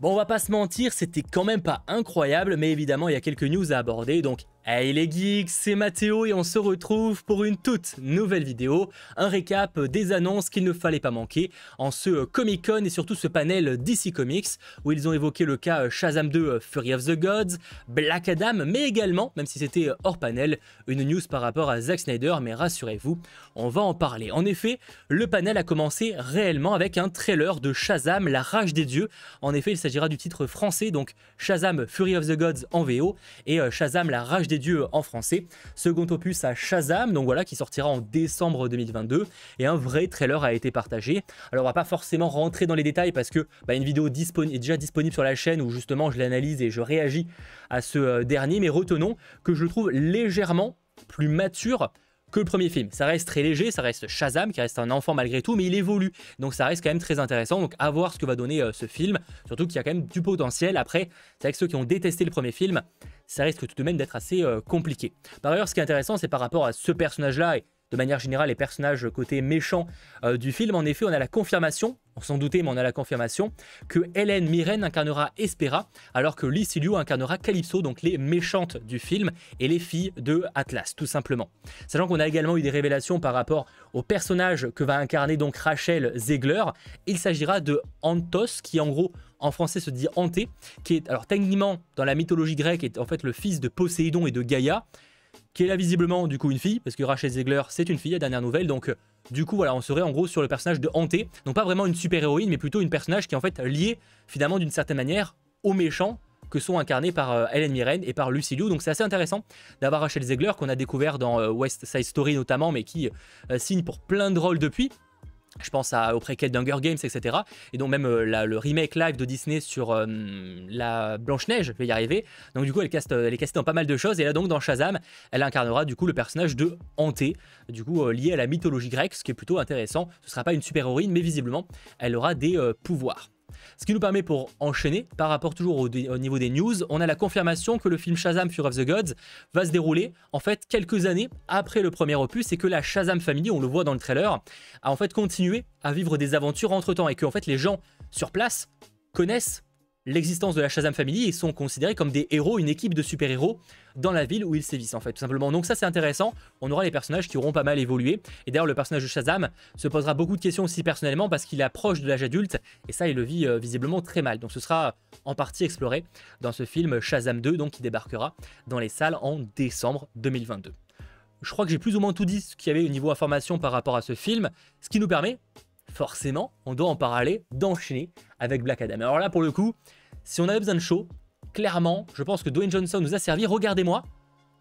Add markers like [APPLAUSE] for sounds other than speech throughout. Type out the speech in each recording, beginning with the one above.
Bon, on va pas se mentir, c'était quand même pas incroyable, mais évidemment, il y a quelques news à aborder, donc Hey les geeks, c'est Mathéo et on se retrouve pour une toute nouvelle vidéo, un récap des annonces qu'il ne fallait pas manquer en ce Comic Con et surtout ce panel DC Comics où ils ont évoqué le cas Shazam 2 Fury of the Gods, Black Adam mais également, même si c'était hors panel, une news par rapport à Zack Snyder mais rassurez-vous, on va en parler. En effet, le panel a commencé réellement avec un trailer de Shazam, la rage des dieux. En effet, il s'agira du titre français donc Shazam Fury of the Gods en VO et euh, Shazam la rage des dieux en français. Second opus à Shazam, donc voilà, qui sortira en décembre 2022. Et un vrai trailer a été partagé. Alors on va pas forcément rentrer dans les détails parce que bah, une vidéo est déjà disponible sur la chaîne où justement je l'analyse et je réagis à ce euh, dernier. Mais retenons que je le trouve légèrement plus mature que le premier film. Ça reste très léger, ça reste Shazam, qui reste un enfant malgré tout, mais il évolue. Donc ça reste quand même très intéressant. Donc à voir ce que va donner euh, ce film. Surtout qu'il y a quand même du potentiel. Après, c'est vrai que ceux qui ont détesté le premier film, ça risque tout de même d'être assez euh, compliqué. Par ailleurs, ce qui est intéressant, c'est par rapport à ce personnage-là de manière générale les personnages côté méchant euh, du film. En effet, on a la confirmation, on s'en doutait, mais on a la confirmation, que Hélène Mirren incarnera Espera, alors que Lysilio incarnera Calypso, donc les méchantes du film, et les filles de Atlas, tout simplement. Sachant qu'on a également eu des révélations par rapport au personnage que va incarner donc Rachel Zegler, il s'agira de Antos, qui en gros en français se dit Anté, qui est alors techniquement dans la mythologie grecque est en fait le fils de Poséidon et de Gaïa, qui est là visiblement du coup une fille, parce que Rachel Zegler c'est une fille, la dernière nouvelle, donc euh, du coup voilà, on serait en gros sur le personnage de Hanté, donc pas vraiment une super-héroïne, mais plutôt une personnage qui est en fait liée finalement d'une certaine manière aux méchants que sont incarnés par Helen euh, Mirren et par Lucy Liu. Donc c'est assez intéressant d'avoir Rachel Zegler qu'on a découvert dans euh, West Side Story notamment, mais qui signe pour plein de rôles depuis je pense à, au préquel d'Hunger Games, etc. Et donc même euh, le remake live de Disney sur euh, la Blanche-Neige, je y arriver. Donc du coup, euh, elle, est castée dans pas mal de choses. Et là donc dans Shazam, elle incarnera du coup le personnage de Hanté, du coup lié à la mythologie grecque, ce qui est plutôt intéressant. Ce ne sera pas une super-héroïne, mais visiblement, elle aura des pouvoirs. Ce qui nous permet pour enchaîner, par rapport toujours au, niveau des news, on a la confirmation que le film Shazam Fury of the Gods va se dérouler en fait quelques années après le premier opus et que la Shazam Family, on le voit dans le trailer, a en fait continué à vivre des aventures entre temps et que en fait les gens sur place connaissent l'existence de la Shazam Family et sont considérés comme des héros, une équipe de super-héros dans la ville où ils sévissent en fait tout simplement. Donc ça c'est intéressant, on aura les personnages qui auront pas mal évolué et d'ailleurs le personnage de Shazam se posera beaucoup de questions aussi personnellement parce qu'il approche de l'âge adulte et ça il le vit euh, visiblement très mal. Donc ce sera en partie exploré dans ce film Shazam 2 donc qui débarquera dans les salles en décembre 2022. Je crois que j'ai plus ou moins tout dit ce qu'il y avait au niveau information par rapport à ce film, ce qui nous permet forcément, on doit en parler, d'enchaîner avec Black Adam. Alors là, pour le coup, si on avait besoin de show, clairement, je pense que Dwayne Johnson nous a servi. Regardez-moi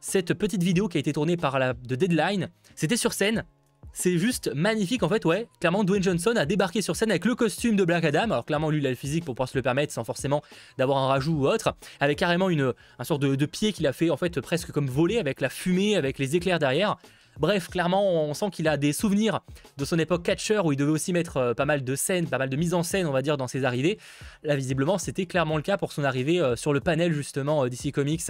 cette petite vidéo qui a été tournée par la de Deadline. C'était sur scène. C'est juste magnifique en fait, ouais. Clairement, Dwayne Johnson a débarqué sur scène avec le costume de Black Adam. Alors clairement, lui, il a le physique pour pouvoir se le permettre sans forcément d'avoir un rajout ou autre. Avec carrément une, un sorte de, de pied qu'il a fait en fait presque comme voler avec la fumée, avec les éclairs derrière. Bref, clairement, on sent qu'il a des souvenirs de son époque catcher où il devait aussi mettre euh, pas mal de scènes, pas mal de mise en scène, on va dire, dans ses arrivées. Là, visiblement, c'était clairement le cas pour son arrivée euh, sur le panel justement euh, DC Comics.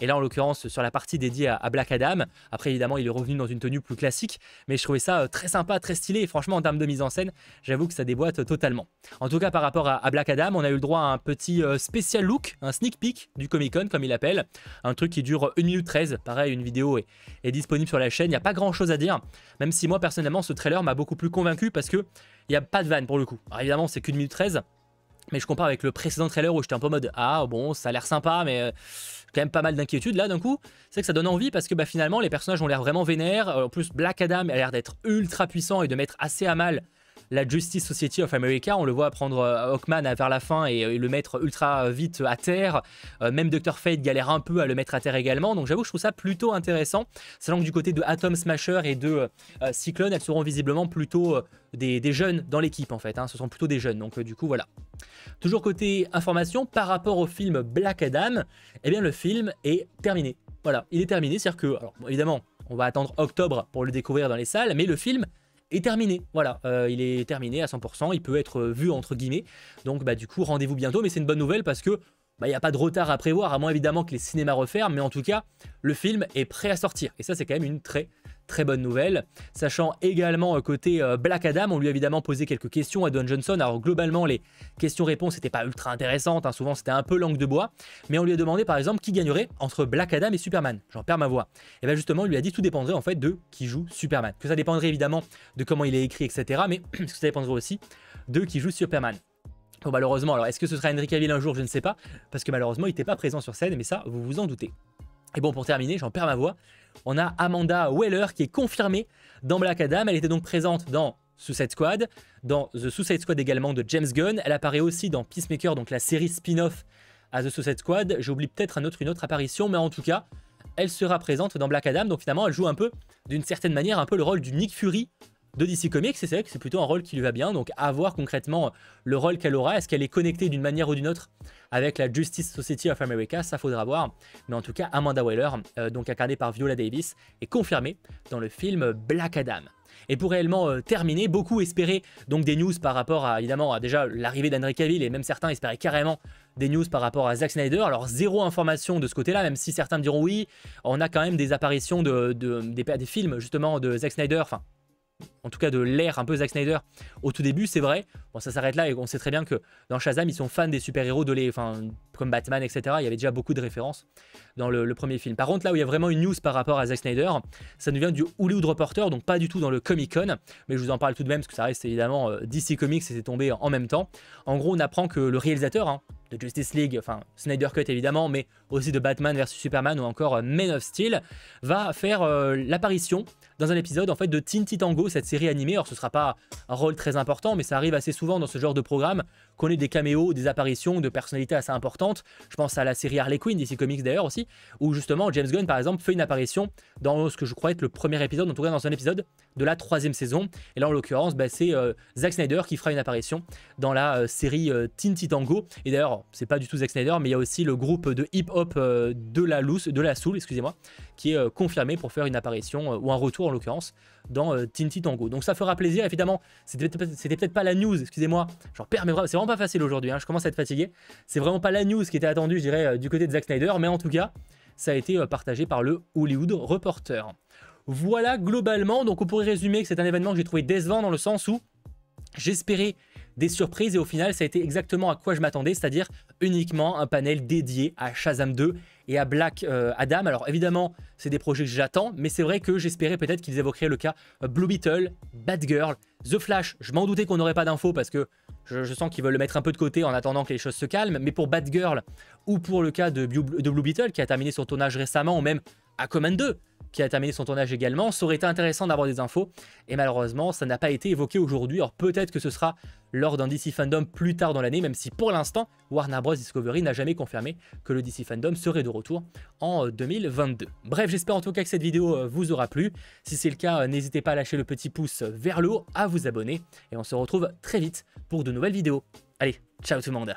Et là, en l'occurrence, sur la partie dédiée à Black Adam. Après, évidemment, il est revenu dans une tenue plus classique, mais je trouvais ça très sympa, très stylé. Et franchement, en termes de mise en scène, j'avoue que ça déboîte totalement. En tout cas, par rapport à Black Adam, on a eu le droit à un petit spécial look, un sneak peek du Comic Con, comme il l'appelle. Un truc qui dure 1 minute 13. Pareil, une vidéo est, est disponible sur la chaîne. Il n'y a grand chose à dire, même si moi personnellement ce trailer m'a beaucoup plus convaincu parce que il n'y a pas de vanne pour le coup. Alors évidemment c'est qu'une minute 13, mais je compare avec le précédent trailer où j'étais un peu en mode ah bon ça a l'air sympa mais euh, quand même pas mal d'inquiétude là d'un coup c'est que ça donne envie parce que bah, finalement les personnages ont l'air vraiment vénères en plus Black Adam a l'air d'être ultra puissant et de mettre assez à mal la Justice Society of America. On le voit prendre euh, Hawkman vers la fin euh, et, le mettre ultra vite à terre. Euh, même Dr. Fate galère un peu à le mettre à terre également. Donc j'avoue, je trouve ça plutôt intéressant. Sachant que du côté de Atom Smasher et de Cyclone, elles seront visiblement plutôt des, jeunes dans l'équipe en fait. Hein. Ce sont plutôt des jeunes. Donc du coup, voilà. Toujours côté information, par rapport au film Black Adam, eh bien le film est terminé. Voilà, il est terminé, c'est-à-dire que, évidemment, on va attendre octobre pour le découvrir dans les salles, mais le film est terminé. Voilà, euh, il est terminé à 100%, il peut être vu entre guillemets. Donc bah du coup, rendez-vous bientôt, mais c'est une bonne nouvelle parce que il bah, n'y a pas de retard à prévoir, à moins évidemment que les cinémas referment, mais en tout cas, le film est prêt à sortir. Et ça, c'est quand même une très très bonne nouvelle. Sachant également euh, côté euh, Black Adam, on lui a évidemment posé quelques questions à Don Johnson. Alors globalement, les questions-réponses n'étaient pas ultra intéressantes, hein. souvent c'était un peu langue de bois, mais on lui a demandé par exemple qui gagnerait entre Black Adam et Superman. J'en perds ma voix. Et bien justement, on lui a dit tout dépendrait en fait de qui joue Superman. Que ça dépendrait évidemment de comment il est écrit, etc. Mais [CLEARS THROAT] que ça dépendrait aussi de qui joue Superman. Bon, malheureusement, alors est-ce que ce sera Henry Cavill un jour Je ne sais pas, parce que malheureusement, il n'était pas présent sur scène, mais ça, vous vous en doutez. Et bon, pour terminer, j'en perds ma voix, on a Amanda Weller qui est confirmée dans Black Adam. Elle était donc présente dans Suicide Squad, dans The Suicide Squad également de James Gunn. Elle apparaît aussi dans Peacemaker, donc la série spin-off à The Suicide Squad. J'oublie peut-être un autre, une autre apparition, mais en tout cas, elle sera présente dans Black Adam. Donc finalement, elle joue un peu, d'une certaine manière, un peu le rôle du Nick Fury de DC Comics, c'est vrai que c'est plutôt un rôle qui lui va bien, donc à voir concrètement le rôle qu'elle aura, est-ce qu'elle est connectée d'une manière ou d'une autre avec la Justice Society of America, ça faudra voir, mais en tout cas Amanda Waller, euh, donc incarnée par Viola Davis, est confirmée dans le film Black Adam. Et pour réellement euh, terminer, beaucoup espéraient donc des news par rapport à évidemment à déjà l'arrivée d'Henry Cavill et même certains espéraient carrément des news par rapport à Zack Snyder. Alors zéro information de ce côté-là, même si certains me diront oui, on a quand même des apparitions de, des, films justement de Zack Snyder, enfin en tout cas de l'air un peu Zack Snyder au tout début, c'est vrai. Bon, ça s'arrête là et on sait très bien que dans Shazam, ils sont fans des super-héros de les, enfin, comme Batman, etc. Il y avait déjà beaucoup de références dans le, premier film. Par contre, là où il y a vraiment une news par rapport à Zack Snyder, ça nous vient du Hollywood Reporter, donc pas du tout dans le Comic Con, mais je vous en parle tout de même parce que ça reste évidemment euh, DC Comics et c'est tombé en même temps. En gros, on apprend que le réalisateur hein, de Justice League, enfin Snyder Cut évidemment, mais aussi de Batman vs Superman ou encore euh, Man of Steel, va faire euh, l'apparition dans un épisode en fait de Teen Tango, cette série animée. Alors ce sera pas un rôle très important, mais ça arrive assez souvent dans ce genre de programme qu'on ait des caméos, des apparitions de personnalités assez importantes. Je pense à la série Harley Quinn, DC Comics d'ailleurs aussi, où justement James Gunn par exemple fait une apparition dans ce que je crois être le premier épisode, en tout cas dans un épisode de la troisième saison. Et là en l'occurrence, bah, c'est euh, Zack Snyder qui fera une apparition dans la euh, série euh, Tango. Et d'ailleurs, c'est pas du tout Zack Snyder, mais il y a aussi le groupe de hip-hop euh, de la loose, de la soul, excusez-moi, qui est confirmé pour faire une apparition ou un retour en l'occurrence, dans Tintin euh, Tinti Tango. Donc ça fera plaisir, évidemment, c'était peut-être pas la news, excusez-moi, j'en perds mais c'est vraiment pas facile aujourd'hui, hein, je commence à être fatigué, c'est vraiment pas la news qui était attendue, je dirais, euh, du côté de Zack Snyder, mais en tout cas, ça a été euh, partagé par le Hollywood Reporter. Voilà globalement, donc on pourrait résumer que c'est un événement que j'ai trouvé décevant dans le sens où j'espérais des surprises et au final ça a été exactement à quoi je m'attendais, c'est-à-dire uniquement un panel dédié à Shazam 2 et à Black euh, Adam. Alors évidemment c'est des projets que j'attends, mais c'est vrai que j'espérais peut-être qu'ils évoqueraient le cas euh, Blue Beetle, Batgirl, The Flash. Je m'en doutais qu'on n'aurait pas d'infos parce que je, sens qu'ils veulent le mettre un peu de côté en attendant que les choses se calment, mais pour Batgirl ou pour le cas de, de Blue Beetle qui a terminé son tournage récemment ou même à Command 2, qui a terminé son tournage également. Ça aurait été intéressant d'avoir des infos. Et malheureusement, ça n'a pas été évoqué aujourd'hui. Alors peut-être que ce sera lors d'un DC Fandom plus tard dans l'année, même si pour l'instant, Warner Bros. Discovery n'a jamais confirmé que le DC Fandom serait de retour en 2022. Euh, Bref, j'espère en tout cas que cette vidéo euh, vous aura plu. Si c'est le cas, euh, n'hésitez pas à lâcher le petit pouce vers le haut, à vous abonner. Et on se retrouve très vite pour de nouvelles vidéos. Allez, ciao tout le monde